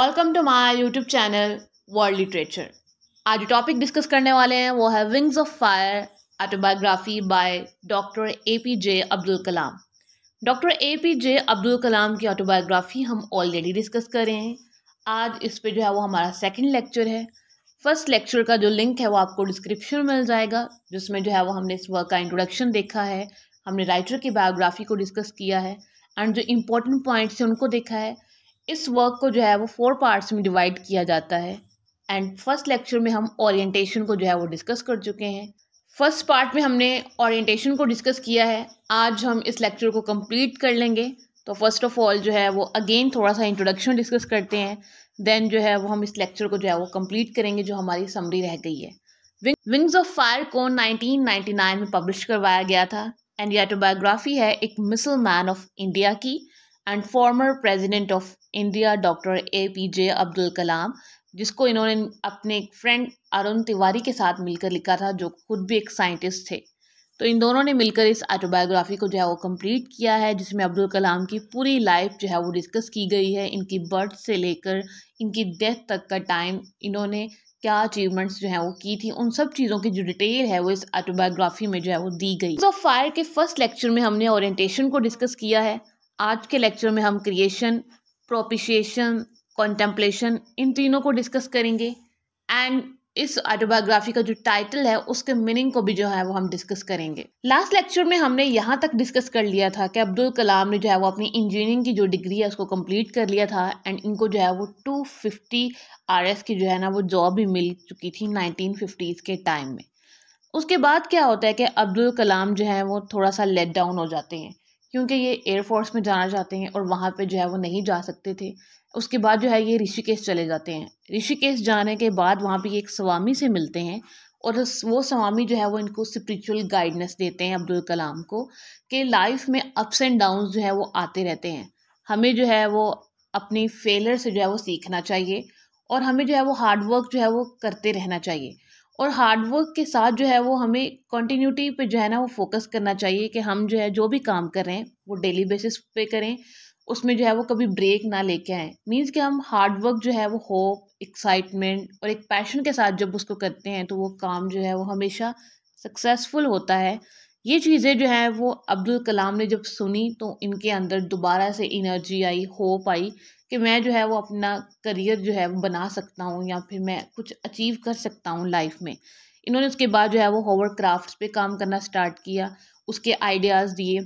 welcome to my YouTube channel world literature आज जो topic discuss करने वाले हैं वो है wings of fire autobiography by doctor A P J Abdul Kalam doctor A P J Abdul Kalam की ऑटोबायोग्राफी हम ऑलरेडी डिस्कस कर रहे हैं आज इस पर जो है वो हमारा सेकेंड लेक्चर है फर्स्ट लेक्चर का जो लिंक है वो आपको डिस्क्रिप्शन मिल जाएगा जिसमें जो है वो हमने इस वर्क का इंट्रोडक्शन देखा है हमने राइटर की बायोग्राफी को डिस्कस किया है एंड जो इम्पोर्टेंट पॉइंट्स हैं उनको देखा है इस वर्क को जो है वो फोर पार्ट्स में डिवाइड किया जाता है एंड फर्स्ट लेक्चर में हम ओरिएंटेशन को जो है वो डिस्कस कर चुके हैं फर्स्ट पार्ट में हमने ओरिएंटेशन को डिस्कस किया है आज हम इस लेक्चर को कंप्लीट कर लेंगे तो फर्स्ट ऑफ ऑल जो है वो अगेन थोड़ा सा इंट्रोडक्शन डिस्कस करते हैं देन जो है वो हम इस लेक्चर को जो है वो कंप्लीट करेंगे जो हमारी समरी रह गई है विंग्स ऑफ फायर को 1999 में पब्लिश करवाया गया था एंड यह ऑटोबायोग्राफी है एक मिसल मैन ऑफ इंडिया की and former president of India doctor A P J Abdul Kalam जिसको इन्होंने अपने एक फ्रेंड अरुण तिवारी के साथ मिलकर लिखा था जो खुद भी एक साइंटिस्ट थे तो इन दोनों ने मिलकर इस ऑटोबायोग्राफी को जो है वो कंप्लीट किया है जिसमें अब्दुल कलाम की पूरी लाइफ जो है वो डिस्कस की गई है इनकी बर्थ से लेकर इनकी डेथ तक का टाइम इन्होंने क्या अचीवमेंट्स जो है वो की थी उन सब चीज़ों की जो डिटेल है वो इस ऑटोबायोग्राफी में जो है वो दी गई तो फायर के फर्स्ट लेक्चर में हमने ओरिएंटेशन को डिस्कस किया है आज के लेक्चर में हम क्रिएशन प्रोपिशिएशन कॉन्टेम्पलेशन इन तीनों को डिस्कस करेंगे एंड इस ऑटोबायोग्राफी का जो टाइटल है उसके मीनिंग को भी जो है वो हम डिस्कस करेंगे लास्ट लेक्चर में हमने यहाँ तक डिस्कस कर लिया था कि अब्दुल कलाम ने जो है वो अपनी इंजीनियरिंग की जो डिग्री है उसको कंप्लीट कर लिया था एंड इनको जो है वो 250 फिफ्टी की जो है ना वो जॉब भी मिल चुकी थी नाइनटीन के टाइम में उसके बाद क्या होता है कि अब्दुल कलाम जो है वो थोड़ा सा लेट डाउन हो जाते हैं क्योंकि ये एयरफोर्स में जाना चाहते हैं और वहाँ पे जो है वो नहीं जा सकते थे उसके बाद जो है ये ऋषिकेश चले जाते हैं ऋषिकेश जाने के बाद वहाँ पे एक स्वामी से मिलते हैं और वो स्वामी जो है वो इनको स्परिचुअल गाइडनेस देते हैं अब्दुल कलाम को कि लाइफ में अप्स एंड डाउन जो है वो आते रहते हैं हमें जो है वो अपनी फेलर से जो है वो सीखना चाहिए और हमें जो है वो हार्डवर्क जो है वो करते रहना चाहिए और हार्डवर्क के साथ जो है वो हमें कंटिन्यूटी पे जो है ना वो फोकस करना चाहिए कि हम जो है जो भी काम कर रहे हैं वो डेली बेसिस पे करें उसमें जो है वो कभी ब्रेक ना लेके आएँ मीन्स कि हम हार्डवर्क जो है वो होप एक्साइटमेंट और एक पैशन के साथ जब उसको करते हैं तो वो काम जो है वो हमेशा सक्सेसफुल होता है ये चीज़ें जो है वो अब्दुल कलाम ने जब सुनी तो इनके अंदर दोबारा से इनर्जी आई होप आई कि मैं जो है वो अपना करियर जो है वो बना सकता हूँ या फिर मैं कुछ अचीव कर सकता हूँ लाइफ में इन्होंने उसके बाद जो है वो होवर क्राफ्ट पे काम करना स्टार्ट किया उसके आइडियाज़ दिए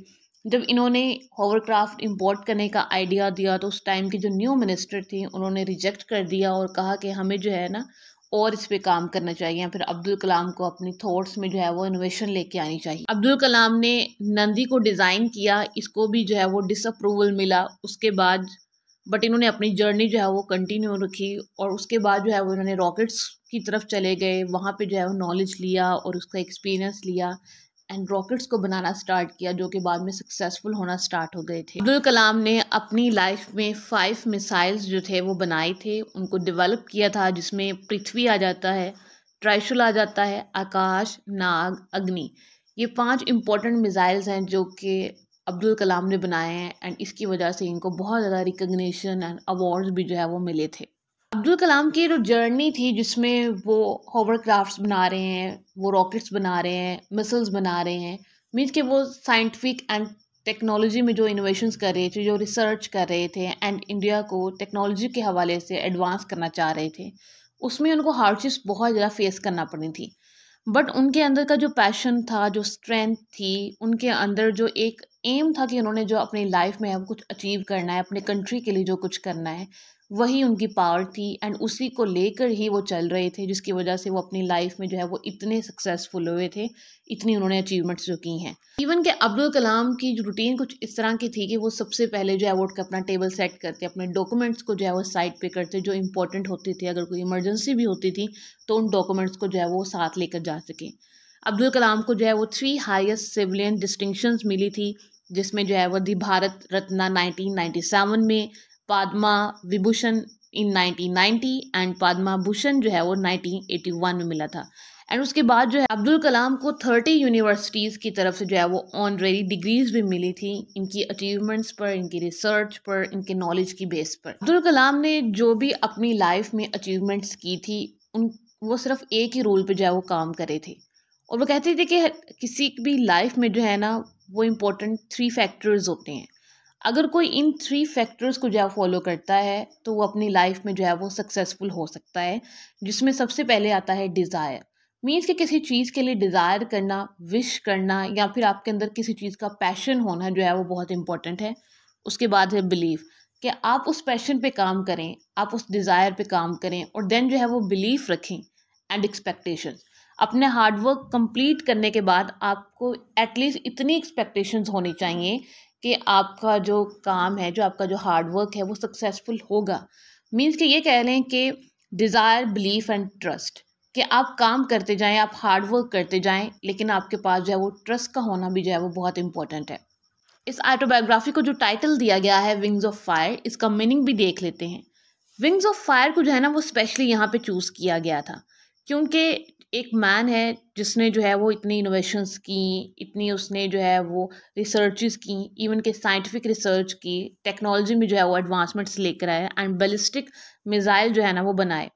जब इन्होंने होवर क्राफ्ट इम्पोर्ट करने का आइडिया दिया तो उस टाइम की जो न्यू मिनिस्टर थी उन्होंने रिजेक्ट कर दिया और कहा कि हमें जो है ना और इस पर काम करना चाहिए फिर अब्दुल कलाम को अपनी थॉट्स में जो है वो इनोवेशन लेके आनी चाहिए अब्दुल कलाम ने नंदी को डिज़ाइन किया इसको भी जो है वो डिसअप्रूवल मिला उसके बाद बट इन्होंने अपनी जर्नी जो है वो कंटिन्यू रखी और उसके बाद जो है वो इन्होंने रॉकेट्स की तरफ चले गए वहाँ पे जो है वो नॉलेज लिया और उसका एक्सपीरियंस लिया एंड रॉकेट्स को बनाना स्टार्ट किया जो कि बाद में सक्सेसफुल होना स्टार्ट हो गए थे अब्दुल कलाम ने अपनी लाइफ में फाइव मिसाइल्स जो थे वो बनाए थे उनको डेवलप किया था जिसमें पृथ्वी आ जाता है ट्राइशुल आ जाता है आकाश नाग अग्नि ये पांच इम्पोर्टेंट मिसाइल्स हैं जो कि अब्दुल कलाम ने बनाए हैं एंड इसकी वजह से इनको बहुत ज़्यादा रिकग्निशन एंड अवार्ड्स भी जो है वो मिले थे अब्दुल कलाम की जो जर्नी थी जिसमें वो होवर क्राफ्ट बना रहे हैं वो रॉकेट्स बना रहे हैं मिसल्स बना रहे हैं मीन्स के वो साइंटिफिक एंड टेक्नोलॉजी में जो इनोवेशंस कर रहे थे जो रिसर्च कर रहे थे एंड इंडिया को टेक्नोलॉजी के हवाले से एडवांस करना चाह रहे थे उसमें उनको हार्डशिप्स बहुत ज़्यादा फेस करना पड़ी थी बट उनके अंदर का जो पैशन था जो स्ट्रेंथ थी उनके अंदर जो एक एम था कि उन्होंने जो अपनी लाइफ में अब कुछ अचीव करना है अपने कंट्री के लिए जो कुछ करना है वही उनकी पावर थी एंड उसी को लेकर ही वो चल रहे थे जिसकी वजह से वो अपनी लाइफ में जो है वो इतने सक्सेसफुल हुए थे इतनी उन्होंने अचीवमेंट्स जो की हैं इवन के अब्दुल कलाम की जो रूटीन कुछ इस तरह की थी कि वो सबसे पहले जो है वो अपना टेबल सेट करते अपने डॉक्यूमेंट्स को जो है वो साइड पे करते जो इंपॉर्टेंट होती थी अगर कोई इमरजेंसी भी होती थी तो उन डॉक्यूमेंट्स को जो है वो साथ लेकर जा सके अब्दुल कलाम को जो है वो थ्री हाइस्ट सिविलियन डिस्टिंक्शंस मिली थी जिसमें जो है वो दी भारत रत्ना 1997 में पद्मा विभूषण इन 1990 एंड पद्मा भूषण जो है वो 1981 में मिला था एंड उसके बाद जो है अब्दुल कलाम को 30 यूनिवर्सिटीज़ की तरफ से जो है वो ऑनरेरी डिग्रीज भी मिली थी इनकी अचीवमेंट्स पर इनकी रिसर्च पर इनके नॉलेज की बेस पर अब्दुल कलाम ने जो भी अपनी लाइफ में अचीवमेंट्स की थी उन वो सिर्फ एक ही रोल पर जो है वो काम करे थे और वो कहते थे कि किसी भी लाइफ में जो है ना वो इम्पोर्टेंट थ्री फैक्टर्स होते हैं अगर कोई इन थ्री फैक्टर्स को जो है फॉलो करता है तो वो अपनी लाइफ में जो है वो सक्सेसफुल हो सकता है जिसमें सबसे पहले आता है डिज़ायर मीन्स कि किसी चीज़ के लिए डिज़ायर करना विश करना या फिर आपके अंदर किसी चीज़ का पैशन होना जो है वो बहुत इंपॉर्टेंट है उसके बाद है बिलीव कि आप उस पैशन पे काम करें आप उस डिज़ायर पे काम करें और देन जो है वो बिलीफ रखें एंड एक्सपेक्टेशन अपने हार्डवर्क कंप्लीट करने के बाद आपको एटलीस्ट इतनी एक्सपेक्टेशंस होनी चाहिए कि आपका जो काम है जो आपका जो हार्डवर्क है वो सक्सेसफुल होगा मीन्स कि ये कह लें कि डिज़ायर बिलीफ एंड ट्रस्ट कि आप काम करते जाएं आप हार्डवर्क करते जाएं लेकिन आपके पास जो है वो ट्रस्ट का होना भी जो है वो बहुत इंपॉर्टेंट है इस ऑटोबायोग्राफी को जो टाइटल दिया गया है विंग्स ऑफ फायर इसका मीनिंग भी देख लेते हैं विंग्स ऑफ फायर को जो है ना वो स्पेशली यहाँ पे चूज़ किया गया था क्योंकि एक मैन है जिसने जो है वो इतनी इनोवेशंस की इतनी उसने जो है वो रिसर्चेस की इवन के साइंटिफिक रिसर्च की टेक्नोलॉजी में जो है वो एडवांसमेंट्स लेकर आए एंड बैलिस्टिक मिज़ाइल जो है ना वो बनाए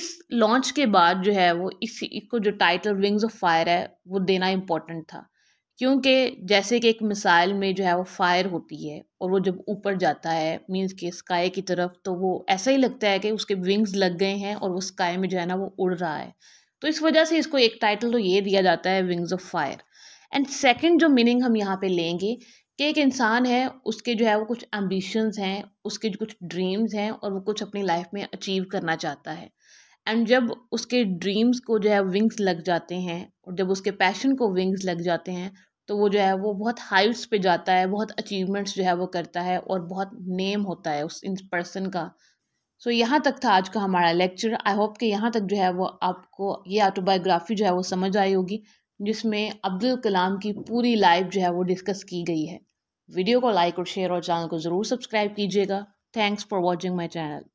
इस लॉन्च के बाद जो है वो इसको को जो टाइटल विंग्स ऑफ फायर है वो देना इम्पोर्टेंट था क्योंकि जैसे कि एक मिसाइल में जो है वो फायर होती है और वो जब ऊपर जाता है मींस के स्काई की तरफ तो वो ऐसा ही लगता है कि उसके विंग्स लग गए हैं और वो स्काई में जो है ना वो उड़ रहा है तो इस वजह से इसको एक टाइटल तो ये दिया जाता है wings of fire and second जो मीनिंग हम यहाँ पे लेंगे कि एक इंसान है उसके जो है वो कुछ एम्बिशंस हैं उसके जो कुछ ड्रीम्स हैं और वो कुछ अपनी लाइफ में अचीव करना चाहता है एंड जब उसके ड्रीम्स को जो है विंग्स लग जाते हैं और जब उसके पैशन को विंग्स लग जाते हैं तो वो जो है वो बहुत हाइट्स पे जाता है बहुत अचीवमेंट्स जो है वो करता है और बहुत नेम होता है उस इन पर्सन का सो so, यहाँ तक था आज का हमारा लेक्चर आई होप कि यहाँ तक जो है वो आपको ये ऑटोबायोग्राफी जो है वो समझ आई होगी जिसमें अब्दुल कलाम की पूरी लाइफ जो है वो डिस्कस की गई है वीडियो को लाइक और शेयर और चैनल को ज़रूर सब्सक्राइब कीजिएगा thanks for watching my channel